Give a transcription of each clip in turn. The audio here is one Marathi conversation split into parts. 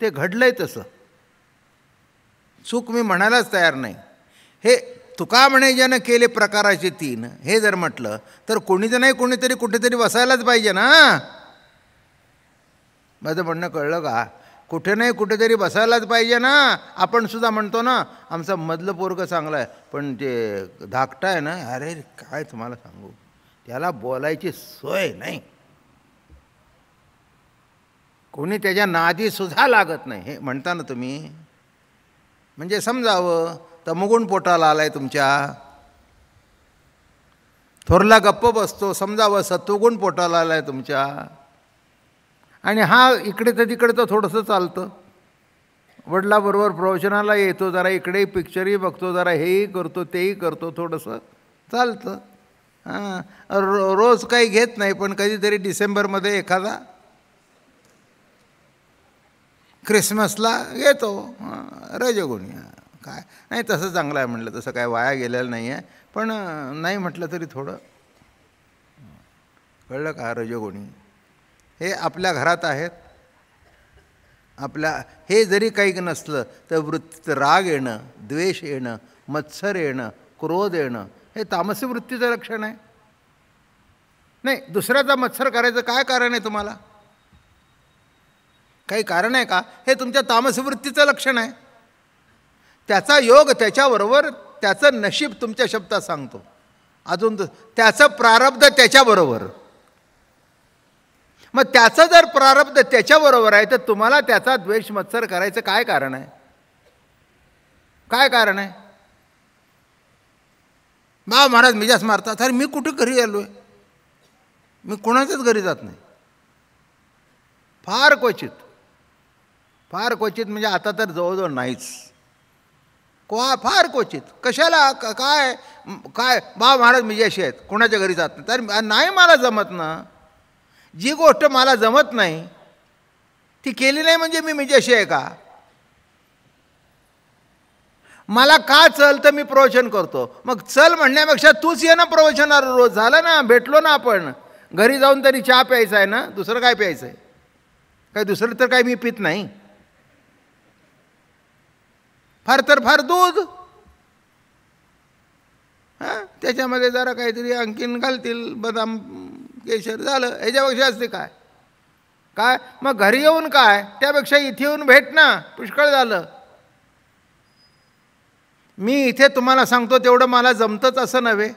ते घडलं आहे तसं चूक मी म्हणायलाच तयार नाही हे तुका म्हणे ज्यानं केले प्रकाराचे तीन हे जर म्हटलं तर कोणी नाही कोणीतरी कुठेतरी बसायलाच पाहिजे ना माझं म्हणणं कळलं का कुठे नाही कुठेतरी बसायलाच पाहिजे ना आपण सुद्धा म्हणतो ना आमचा मधलं पोरगं चांगलं आहे पण ते धाकटा आहे ना अरे काय तुम्हाला सांगू त्याला बोलायची सोय नाही कोणी त्याच्या नादीसुद्धा लागत नाही हे म्हणता ना तुम्ही म्हणजे समजावं तर मुगुण पोटाला आलाय तुमच्या थोरला गप्प बसतो समजावं सत्वगुण पोटाला आलाय तुमच्या आणि हा इकडे तर तिकडे तर थोडंसं चालतं वडिलाबरोबर प्रवचनाला येतो जरा इकडे पिक्चरही बघतो जरा हेही करतो तेही करतो थोडंसं चालतं हां रोज काही घेत नाही पण कधीतरी डिसेंबरमध्ये एखादा क्रिसमसला घेतो रजगुणी काय नाही तसं चांगलं आहे म्हटलं तसं काय वाया गेलेलं नाही आहे पण नाही म्हटलं तरी थोडं कळलं का रजगुणी हे आपल्या घरात आहेत आपल्या हे जरी काही नसलं तर वृत्तीत राग येणं द्वेष येणं मत्सर येणं क्रोध येणं हे तामसी वृत्तीचं लक्षण आहे नाही दुसऱ्याचा मत्सर करायचं काय कारण आहे तुम्हाला काही कारण आहे का हे तुमच्या तामसवृत्तीचं लक्षण आहे त्याचा योग त्याच्याबरोबर त्याचं नशीब तुमच्या शब्दात सांगतो अजून त्याचं प्रारब्ध त्याच्याबरोबर मग त्याचं जर प्रारब्ध त्याच्याबरोबर आहे तर तुम्हाला त्याचा द्वेष मत्सर करायचं काय कारण आहे काय कारण आहे बा महाराज मिजास मारतात अरे मी कुठे घरी आलो आहे मी कोणाच्याच घरी जात नाही फार क्वचित फार क्वचित म्हणजे आता तर जवळजवळ नाहीच क्वा फार क्वचित कशाला काय काय बा महाराज म्हणजे अशी आहेत कोणाच्या घरी जात नाही तर नाही मला जमत ना जी गोष्ट मला जमत नाही ती केली नाही म्हणजे मी म्हणजे अशी आहे का मला का चल तर मी प्रवचन करतो मग चल म्हणण्यापेक्षा तूच ये ना प्रवचनार रोज झालं ना भेटलो ना आपण घरी जाऊन तरी चहा प्यायचा आहे ना दुसरं काय प्यायचं आहे काय दुसरं तर काय मी पित नाही फार तर फार दूध हां त्याच्यामध्ये जरा काहीतरी आणखीन घालतील बदाम केशर झालं ह्याच्यापेक्षा असते काय काय मग घरी येऊन काय त्यापेक्षा इथे येऊन भेट ना पुष्कळ झालं मी इथे तुम्हाला सांगतो तेवढं मला जमतंच असं नव्हे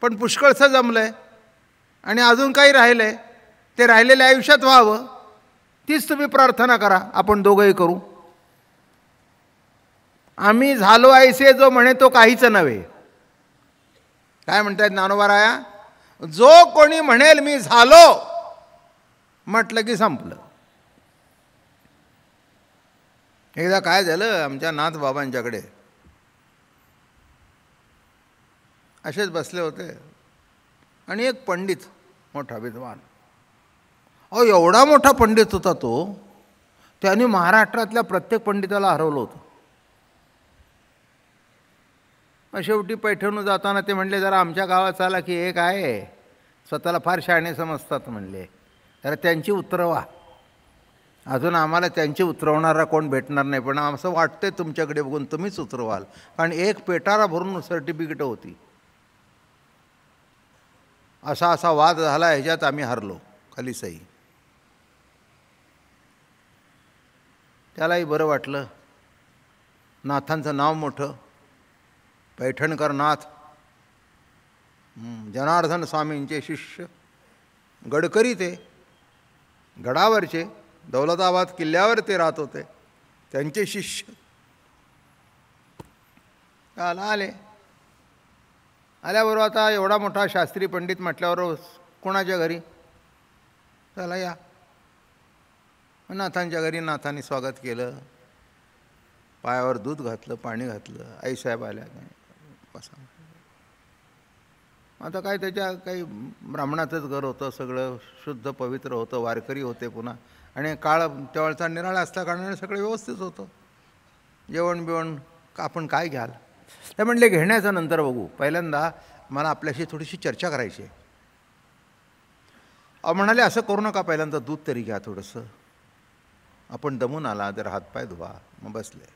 पण पुष्कळचं जमलं आहे आणि अजून काही राहिलं आहे ते राहिलेल्या आयुष्यात व्हावं तीच तुम्ही प्रार्थना करा आपण दोघंही करू आम्ही झालो ऐसे जो म्हणे तो काहीच नव्हे काय म्हणतायत नानोबाराया जो कोणी म्हणेल मी झालो म्हटलं की संपलं एकदा काय झालं आमच्या बाबांच्याकडे असेच बसले होते आणि एक पंडित मोठा विद्वान अहो एवढा मोठा पंडित होता तो त्याने महाराष्ट्रातल्या प्रत्येक पंडिताला हरवलं होतं मग शेवटी पैठणू जाताना ते म्हणले जरा आमच्या गावात चाला की एक आहे स्वतःला फार शाणे समजतात म्हणले तर त्यांची उतरवा अजून आम्हाला त्यांची उतरवणारा कोण भेटणार नाही पण असं वाटतंय तुमच्याकडे बघून तुम्हीच उतरवाल कारण एक पेटारा भरून सर्टिफिकेटं होती असा असा वाद झाला ह्याच्यात आम्ही हरलो खाली सई त्यालाही बरं वाटलं नाथांचं नाव मोठं पैठणकरनाथ जनार्दन स्वामींचे शिष्य गडकरी ते गडावरचे दौलताबाद किल्ल्यावर ते राहत होते त्यांचे शिष्य आला आले आल्याबरोबर आता एवढा मोठा शास्त्री पंडित म्हटल्यावर कोणाच्या घरी चला या नाथांच्या घरी नाथांनी स्वागत केलं पायावर दूध घातलं पाणी घातलं आईसाहेब आल्या पासा आता काय त्याच्या काही ब्राह्मणाचंच घर होतं सगळं शुद्ध पवित्र होतं वारकरी होते पुन्हा आणि काळ त्यावेळचा निराळा असल्या कारणाने सगळं व्यवस्थित होतं जेवण बिवण आपण काय घ्याल ते म्हणले घेण्याचं नंतर बघू पहिल्यांदा मला आपल्याशी थोडीशी चर्चा करायची आहे म्हणाले असं करू नका पहिल्यांदा दूध तरी घ्या थोडंसं आपण दमून आला तर हातपाय धुवा मग बसले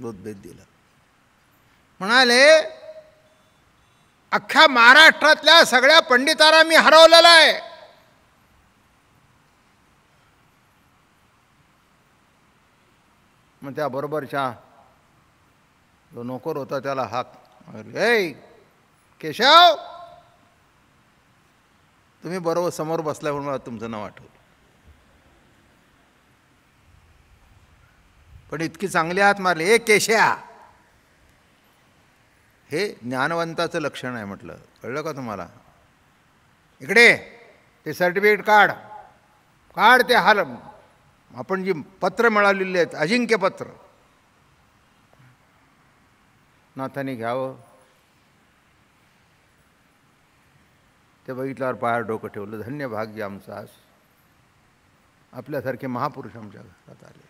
दूध भेट दिलं म्हणाले अख्ख्या महाराष्ट्रातल्या सगळ्या पंडितारा मी हरवलेला आहे मग त्याबरोबरच्या जो नोकर होता त्याला हाक ए केशव तुम्ही बरोबर समोर बसला म्हणून मला तुमचं नाव आठवलं पण इतकी चांगली हात मारली ए केश्या हे ज्ञानवंताचं लक्षण आहे म्हटलं कळलं का तुम्हाला इकडे ते सर्टिफिकेट काढ काढ ते हाल आपण जी पत्र मिळालेली आहेत अजिंक्य पत्र नाथाने घ्यावं ते बघितल्यावर पाय डोकं ठेवलं धन्य भाग्य आमचा आज आपल्यासारखे महापुरुष आमच्या घरात आले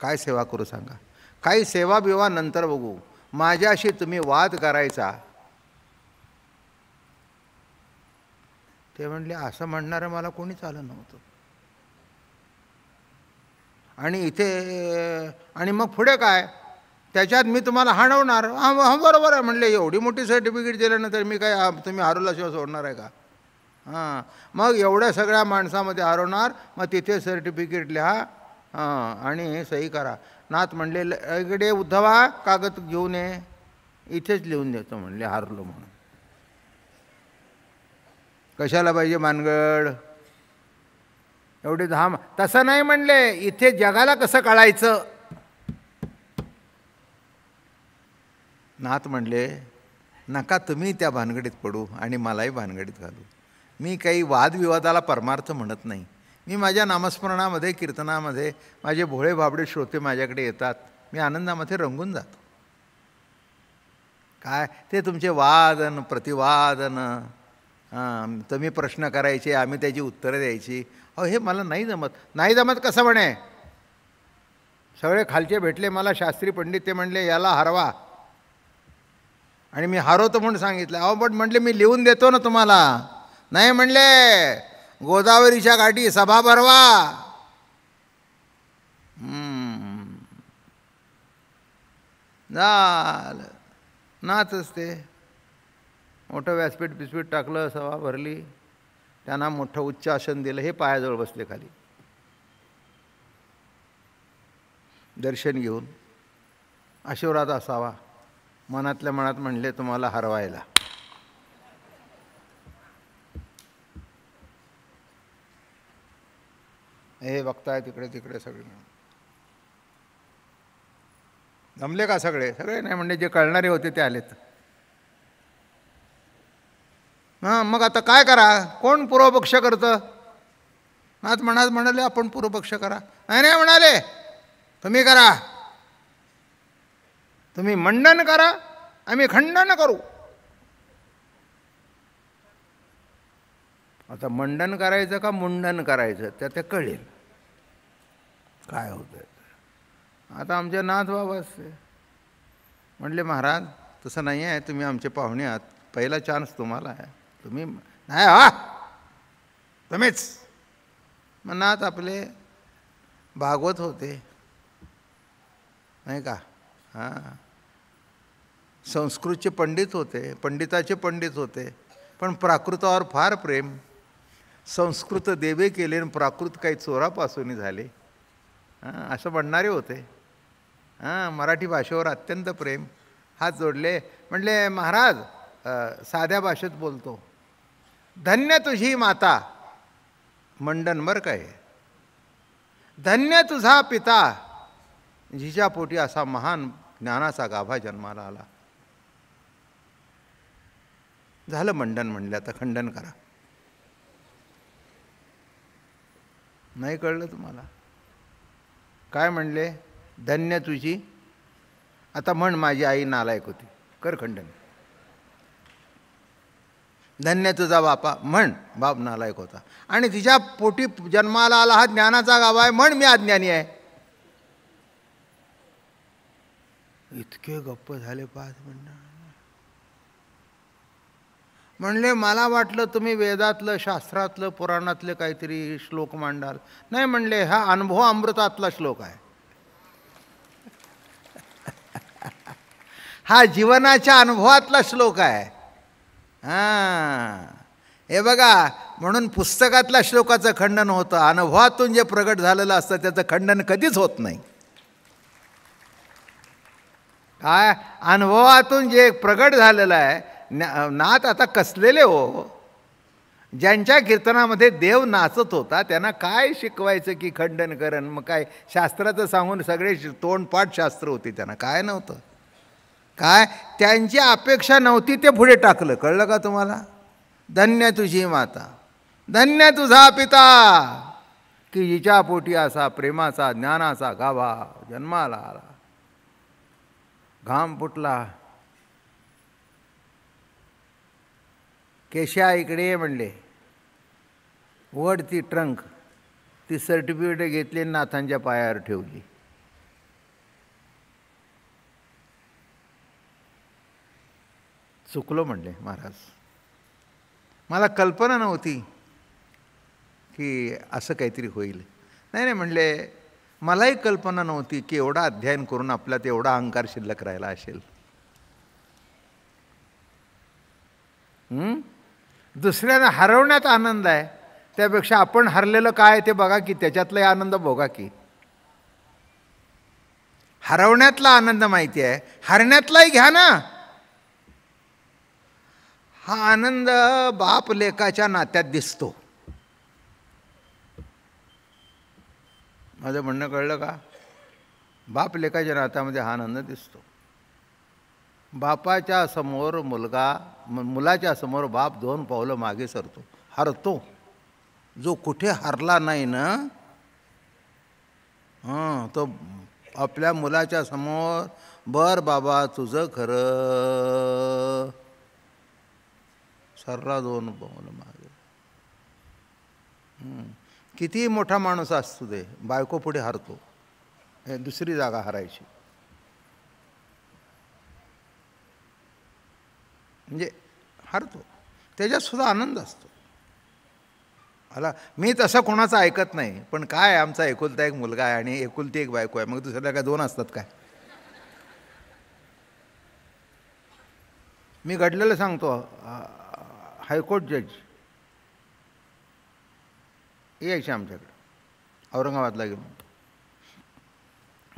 काय सेवा करू सांगा काही सेवा बिवा नंतर बघू माझ्याशी तुम्ही वाद करायचा ते म्हणले असं म्हणणारं मला कोणीच आलं नव्हतं आणि इथे आणि मग पुढे काय त्याच्यात मी तुम्हाला हाणवणार हां हां बरोबर आहे म्हणले एवढी मोठी सर्टिफिकेट दिल्यानंतर मी काय तुम्ही हरवल्याशिवाय सोडणार आहे का हां मग एवढ्या सगळ्या माणसामध्ये हरवणार मग तिथे सर्टिफिकेट लिहा हां आणि सही करा नाथ म्हणले इकडे उद्धवा कागद घेऊन ये इथेच लिहून देतो म्हणले हारलो म्हणून कशाला पाहिजे मानगड एवढे धाम तसं नाही म्हणले इथे जगाला कसं कळायचं नाथ म्हणले नका तुम्ही त्या भानगडीत पडू आणि मलाही भानगडीत घालू मी काही वादविवादाला परमार्थ म्हणत नाही मी माझ्या नामस्मरणामध्ये कीर्तनामध्ये माझे भोळे भाबडे श्रोते माझ्याकडे येतात मी आनंदामध्ये रंगून जातो काय ते तुमचे वादन प्रतिवादन तुम्ही प्रश्न करायचे आम्ही त्याची उत्तरं द्यायची अहो हे मला नाही जमत नाही जमत कसं म्हणे सगळे खालचे भेटले मला शास्त्री पंडित ते म्हणले याला हरवा आणि मी हरवतो म्हणून सांगितलं अहो बट म्हटले मी लिहून देतो ना तुम्हाला नाही म्हणले गोदावरीच्या गाठी सभा भरवा झालं नाचच ते मोठं व्यासपीठ पिसपीठ टाकलं सभा भरली त्यांना मोठं उच्च आसन दिलं हे पायाजवळ बसले खाली दर्शन घेऊन आशीर्वाद असावा मनातल्या मनात म्हणले तुम्हाला हरवायला बघताय तिकडे तिकडे सगळे जमले का सगळे सगळे नाही म्हणजे जे कळणारे होते ते आलेत हां मग आता काय करा कोण पूर्वपक्ष करतं आज म्हणाले आपण पूर्वपक्ष करा नाही नाही म्हणाले तुम्ही करा तुम्ही मंडन करा आम्ही खंडन करू आता मंडन करायचं का मुंडन करायचं त्या ते कळेल काय होतं आता आमच्या नाथ बाबा असते म्हटले महाराज तसं नाही आहे तुम्ही आमचे पाहुणे आहात पहिला चान्स तुम्हाला आहे तुम्ही नाही हा तुम्हीच मग नाथ आपले भागवत होते नाही का हां संस्कृतचे पंडित होते पंडिताचे पंडित होते पण प्राकृतावर फार प्रेम संस्कृत देवे केले आणि प्राकृत काही चोरापासून झाले असं म्हणणारे होते हां मराठी भाषेवर अत्यंत प्रेम हात जोडले म्हटले महाराज साध्या भाषेत बोलतो धन्य तुझी माता मंडन मर काय धन्य तुझा पिता जिच्या पोटी असा महान ज्ञानाचा गाभा जन्माला आला झालं मंडन म्हणलं आता खंडन करा नाही कळलं तुम्हाला काय म्हणले धन्य तुझी आता म्हण माझी आई नालायक होती कर खंडन धन्य तुझा बापा म्हण बाप नालायक होता आणि तिच्या पोटी जन्माला आला हा ज्ञानाचा गावा आहे म्हण मी अज्ञानी आहे इतके गप्प झाले पाच म्हणणं म्हणले मला वाटलं तुम्ही वेदातलं शास्त्रातलं पुराणातलं काहीतरी श्लोक मांडाल नाही म्हणले हा अनुभव अमृतातला श्लोक आहे हा जीवनाच्या अनुभवातला श्लोक आहे हां हे बघा म्हणून पुस्तकातल्या श्लोकाचं खंडन होतं अनुभवातून जे प्रगट झालेलं असतं त्याचं खंडन कधीच होत नाही काय अनुभवातून जे प्रगट झालेलं आहे ना आता कसलेले हो ज्यांच्या कीर्तनामध्ये देव नाचत होता त्यांना काय शिकवायचं की खंडन करण मग काय शास्त्राचं सांगून सगळे तोंडपाठ शास्त्र होती त्यांना काय नव्हतं काय त्यांची अपेक्षा नव्हती ते पुढे टाकलं कळलं का तुम्हाला धन्य तुझी माता धन्य तुझा पिता की हिच्या पोटी असा प्रेमाचा ज्ञानाचा गाभा जन्माला आला घाम फुटला केशा इकडे ये म्हणले वड ती ट्रंक ती सर्टिफिकेट घेतली नाथांच्या पायावर ठेवली चुकलो म्हणले महाराज मला कल्पना नव्हती की असं काहीतरी होईल नाही नाही म्हणले मलाही कल्पना नव्हती की एवढा अध्ययन करून आपला तेवढा अहंकार शिल्लक राहिला असेल दुसऱ्यानं हरवण्यात आनंद आहे त्यापेक्षा आपण हरलेलं काय ते बघा की त्याच्यातलाही आनंद भोगा की हरवण्यातला आनंद माहिती आहे हरण्यातलाही घ्या ना हा आनंद बाप लेखाच्या नात्यात दिसतो माझं म्हणणं कळलं का बाप लेखाच्या नात्यामध्ये हा आनंद दिसतो बापाच्या समोर मुलगा मुलाच्या समोर बाप दोन पावलं मागे सरतो हरतो जो कुठे हरला नाही ना हां तो आपल्या मुलाच्या समोर बर बाबा तुझं खरं सरला दोन पावलं मागे किती मोठा माणूस असतो दे बायको पुढे हरतो दुसरी जागा हरायची म्हणजे हरतो त्याच्यातसुद्धा आनंद असतो मला मी तसं कोणाचं ऐकत नाही पण काय आमचा एकुलता एक मुलगा आहे आणि एकुलती एक बायको आहे मग दुसऱ्याला काय दोन असतात काय मी घडलेलं सांगतो हायकोर्ट जज यायचे आमच्याकडे औरंगाबादला घेऊन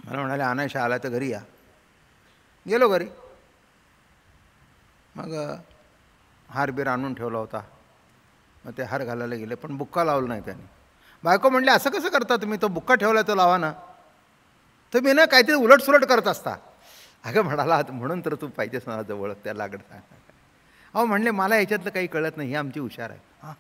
मला म्हणाले आनायशा आला तर घरी या गेलो घरी मग हारबीर आणून ठेवला होता मग ते हार घालायला गेले पण बुक्का लावला नाही त्याने बायको म्हणले असं कसं करता तुम्ही तो बुक्का ठेवला तो लावा ना तुम्ही ना काहीतरी उलटसुलट करत असता अगं म्हणाला म्हणून तर तू पाहिजेस ना जवळ त्या लागड अहो म्हणले मला ह्याच्यातलं काही कळत नाही ही आमची हुशार आहे हां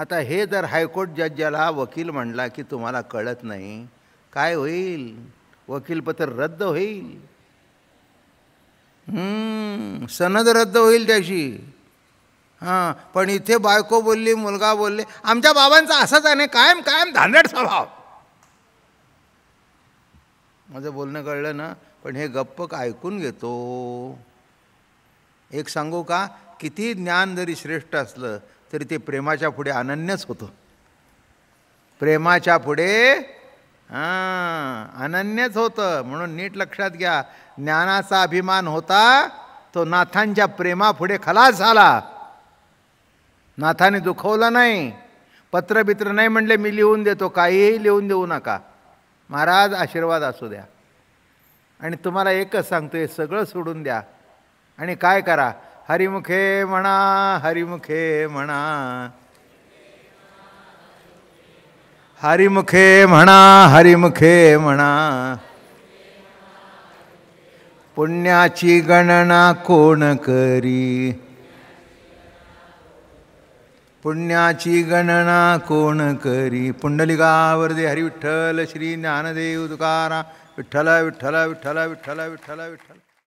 आता हे जर हायकोर्ट जज्जाला वकील म्हणला की तुम्हाला कळत नाही काय होईल वकीलपत्र रद्द होईल सनद रद्द होईल त्याची हां पण इथे बायको बोलली मुलगा बोलले आमच्या बाबांचा असाच आहे ना कायम कायम धांदड स्वभाव माझं बोलणं कळलं ना पण हे गप्प ऐकून घेतो एक सांगू का किती ज्ञान जरी श्रेष्ठ असलं तरी ते प्रेमाच्या पुढे अनन्यच होतं प्रेमाच्या पुढे हां अनन्यच होतं म्हणून नीट लक्षात घ्या ज्ञानाचा अभिमान होता तो नाथांच्या प्रेमापुढे खलास झाला नाथाने दुखवलं नाही पत्र पत्रबित्र नाही म्हणले मी लिहून देतो काहीही लिहून देऊ नका महाराज आशीर्वाद असू द्या आणि तुम्हाला एकच सांगतो हे सगळं सोडून द्या आणि काय करा हरिमुखे म्हणा हरिमुखे म्हणा हरिमुखे म्हणा हरिमुखे म्हणा पुण्याची गणना कोण करी पुण्याची गणना कोण करी हरी हरिविठ्ठल श्री ज्ञानदेव तुकारा विठ्ठल विठ्ठल विठ्ठल विठ्ठल विठ्ठल विठ्ठल